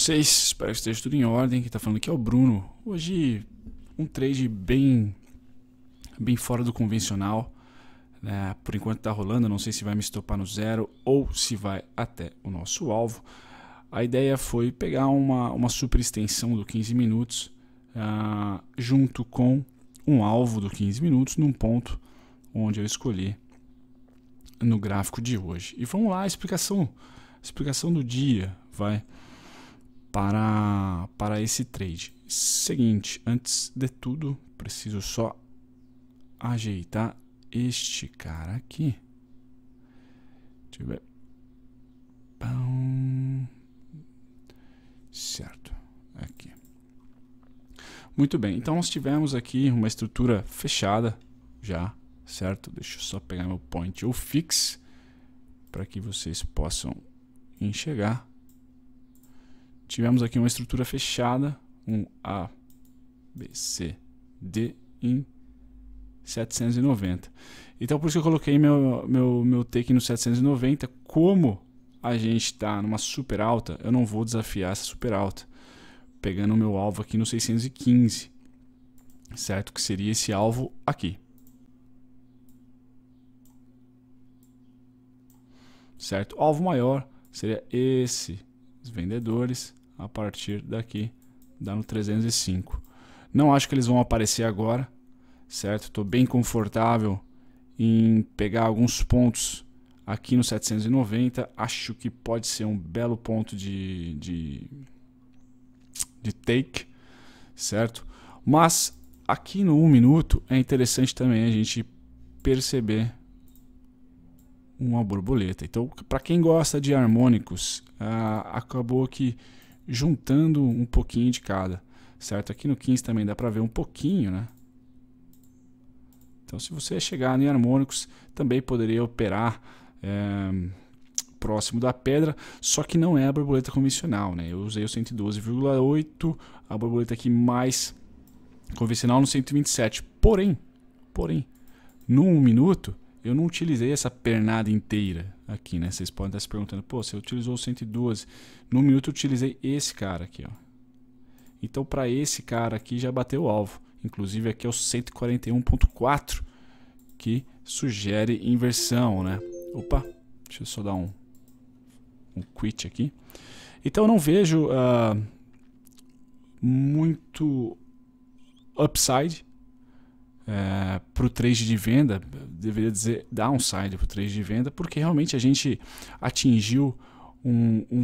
vocês? Espero que esteja tudo em ordem. Quem tá falando aqui é o Bruno. Hoje, um trade bem, bem fora do convencional. Né? Por enquanto tá rolando, não sei se vai me estopar no zero ou se vai até o nosso alvo. A ideia foi pegar uma, uma super extensão do 15 minutos uh, junto com um alvo do 15 minutos num ponto onde eu escolhi no gráfico de hoje. E vamos lá, explicação, explicação do dia, vai para, para esse trade. Seguinte, antes de tudo, preciso só ajeitar este cara aqui. Deixa eu ver. Pão. Certo, aqui. Muito bem, então nós tivemos aqui uma estrutura fechada já, certo? Deixa eu só pegar meu point ou fix para que vocês possam enxergar tivemos aqui uma estrutura fechada, um A, B, C, D em 790. Então por isso que eu coloquei meu, meu, meu take no 790. Como a gente está numa super alta, eu não vou desafiar essa super alta. Pegando o meu alvo aqui no 615, certo? Que seria esse alvo aqui. Certo? O alvo maior seria esse, os vendedores a partir daqui, dando no 305. Não acho que eles vão aparecer agora, certo? Estou bem confortável em pegar alguns pontos aqui no 790. Acho que pode ser um belo ponto de, de, de take, certo? Mas aqui no 1 um minuto é interessante também a gente perceber uma borboleta. Então, para quem gosta de harmônicos, ah, acabou que juntando um pouquinho de cada, certo? Aqui no 15 também dá para ver um pouquinho, né? Então, se você chegar em harmônicos, também poderia operar é, próximo da pedra, só que não é a borboleta convencional, né? Eu usei o 112,8, a borboleta aqui mais convencional no 127. Porém, porém, num minuto eu não utilizei essa pernada inteira aqui, né? Vocês podem estar se perguntando, pô, você utilizou o 112. No minuto eu utilizei esse cara aqui, ó. Então para esse cara aqui já bateu o alvo. Inclusive aqui é o 141.4 que sugere inversão, né? Opa, deixa eu só dar um, um quit aqui. Então eu não vejo uh, muito upside é, para o trade de venda, deveria dizer downside para o trade de venda, porque realmente a gente atingiu um, um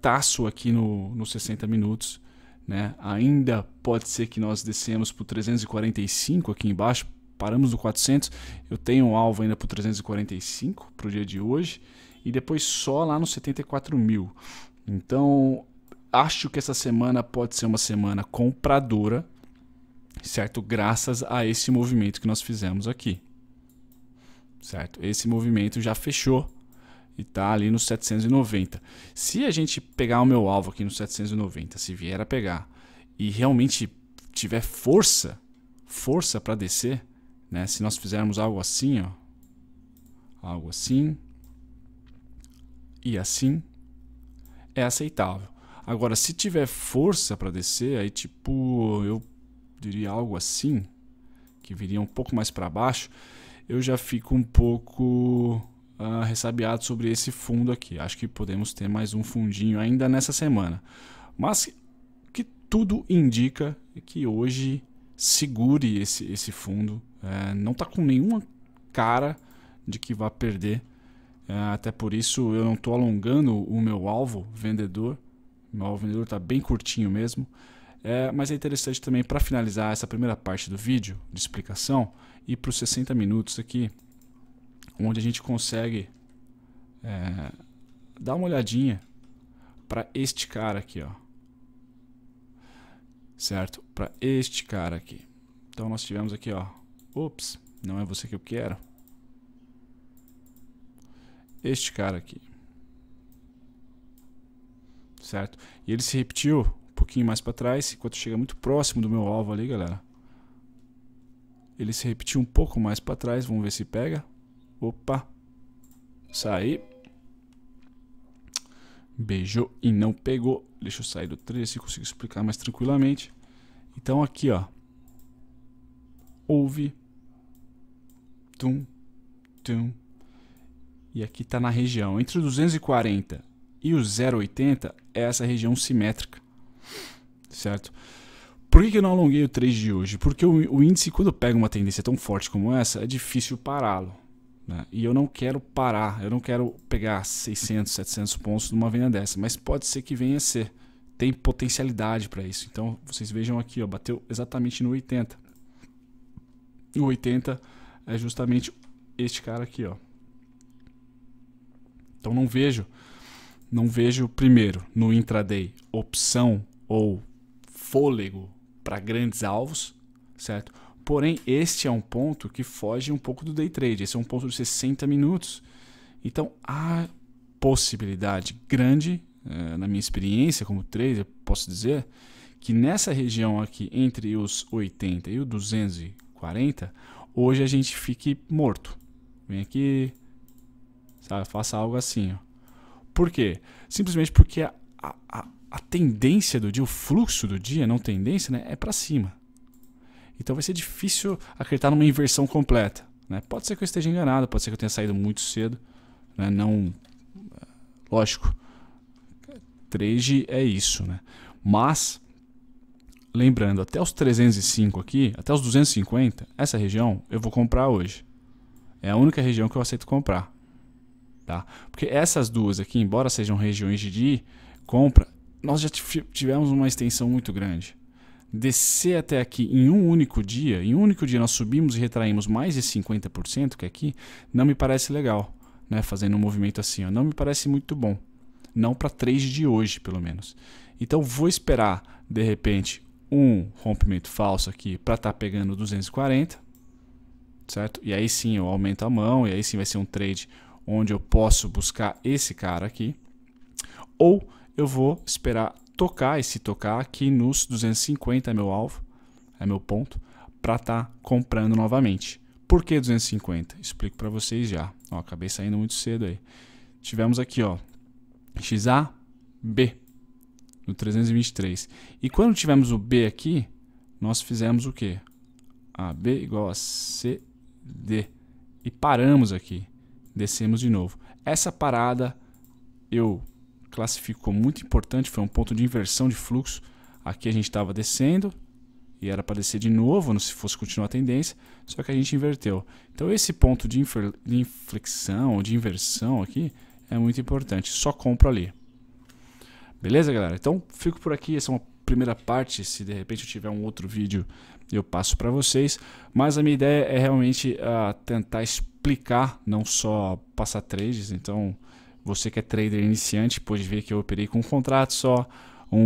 taço aqui no, no 60 minutos. Né? Ainda pode ser que nós descemos para o 345 aqui embaixo, paramos no 400. Eu tenho um alvo ainda para o 345 para o dia de hoje e depois só lá no 74 mil. Então acho que essa semana pode ser uma semana compradora certo? Graças a esse movimento que nós fizemos aqui, certo? Esse movimento já fechou e tá ali nos 790. Se a gente pegar o meu alvo aqui nos 790, se vier a pegar e realmente tiver força, força para descer, né? Se nós fizermos algo assim, ó, algo assim e assim, é aceitável. Agora, se tiver força para descer, aí tipo, eu diria algo assim, que viria um pouco mais para baixo, eu já fico um pouco uh, ressabiado sobre esse fundo aqui. Acho que podemos ter mais um fundinho ainda nessa semana. Mas que tudo indica que hoje segure esse, esse fundo. É, não está com nenhuma cara de que vá perder. É, até por isso eu não estou alongando o meu alvo vendedor. Meu alvo vendedor está bem curtinho mesmo. É, mas é interessante também para finalizar essa primeira parte do vídeo de explicação e para os 60 minutos aqui, onde a gente consegue é, dar uma olhadinha para este cara aqui, ó. Certo? Para este cara aqui. Então nós tivemos aqui, ó. Ops, não é você que eu quero. Este cara aqui. Certo? E ele se repetiu pouquinho mais para trás, enquanto chega muito próximo do meu alvo ali, galera. Ele se repetiu um pouco mais para trás, vamos ver se pega. Opa! Saí. Beijou e não pegou. Deixa eu sair do 3 se consigo explicar mais tranquilamente. Então aqui, ó. Ouve. Tum, tum. E aqui tá na região entre 240 e o 080 é essa região simétrica. Certo? Por que, que eu não alonguei o trade de hoje? Porque o, o índice, quando pega uma tendência tão forte como essa, é difícil pará-lo. Né? E eu não quero parar, eu não quero pegar 600, 700 pontos numa venda dessa, mas pode ser que venha a ser. Tem potencialidade para isso. Então, vocês vejam aqui, ó, bateu exatamente no 80. O 80 é justamente este cara aqui, ó. Então não vejo, não vejo primeiro no intraday opção ou fôlego para grandes alvos, certo? Porém, este é um ponto que foge um pouco do day trade. Esse é um ponto de 60 minutos. Então, há possibilidade grande, eh, na minha experiência como trader, posso dizer, que nessa região aqui entre os 80 e os 240, hoje a gente fique morto. Vem aqui, sabe, faça algo assim. Ó. Por quê? Simplesmente porque a, a, a tendência do dia, o fluxo do dia, não tendência, né, é para cima. Então vai ser difícil acreditar numa inversão completa. Né? Pode ser que eu esteja enganado, pode ser que eu tenha saído muito cedo. Né? Não. Eh, lógico. Trade é isso. Né? Mas, lembrando, até os 305 aqui, até os 250, essa região eu vou comprar hoje. É a única região que eu aceito comprar. Tá? Porque essas duas aqui, embora sejam regiões de compra, nós já tivemos uma extensão muito grande. Descer até aqui em um único dia, em um único dia nós subimos e retraímos mais de 50%, que é aqui, não me parece legal, né? Fazendo um movimento assim, ó, não me parece muito bom. Não para trade de hoje, pelo menos. Então vou esperar, de repente, um rompimento falso aqui para estar tá pegando 240, certo? E aí sim eu aumento a mão, e aí sim vai ser um trade onde eu posso buscar esse cara aqui. Ou eu vou esperar tocar esse tocar aqui nos 250 é meu alvo, é meu ponto, para estar tá comprando novamente. Por que 250? Explico para vocês já. Ó, acabei saindo muito cedo aí. Tivemos aqui, ó, XA, B, no 323. E quando tivemos o B aqui, nós fizemos o quê? AB igual a CD. E paramos aqui. Descemos de novo. Essa parada eu classificou muito importante, foi um ponto de inversão de fluxo. Aqui a gente estava descendo e era para descer de novo, se fosse continuar a tendência, só que a gente inverteu. Então esse ponto de, de inflexão, de inversão aqui, é muito importante. Só compro ali. Beleza, galera? Então fico por aqui. Essa é uma primeira parte. Se de repente eu tiver um outro vídeo, eu passo para vocês. Mas a minha ideia é realmente uh, tentar explicar, não só passar trades. Então você que é trader iniciante pode ver que eu operei com um contrato só, um,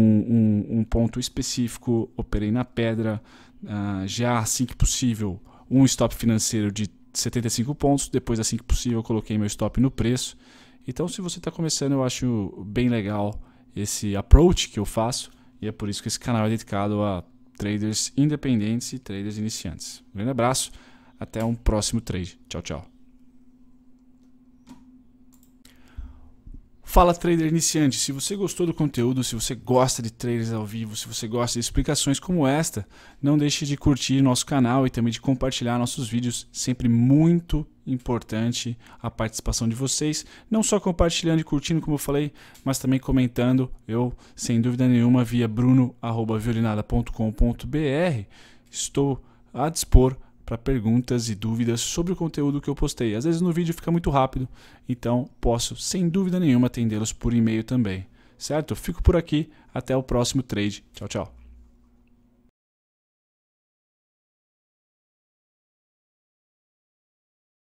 um, um ponto específico, operei na pedra, uh, já assim que possível um stop financeiro de 75 pontos, depois assim que possível coloquei meu stop no preço. Então se você está começando eu acho bem legal esse approach que eu faço e é por isso que esse canal é dedicado a traders independentes e traders iniciantes. Um grande abraço, até um próximo trade. Tchau, tchau. Fala trader iniciante, se você gostou do conteúdo, se você gosta de traders ao vivo, se você gosta de explicações como esta, não deixe de curtir nosso canal e também de compartilhar nossos vídeos, sempre muito importante a participação de vocês, não só compartilhando e curtindo como eu falei, mas também comentando, eu sem dúvida nenhuma via bruno@violinada.com.br. Estou a dispor para perguntas e dúvidas sobre o conteúdo que eu postei. Às vezes no vídeo fica muito rápido, então posso, sem dúvida nenhuma, atendê-los por e-mail também. Certo? Fico por aqui, até o próximo trade. Tchau, tchau.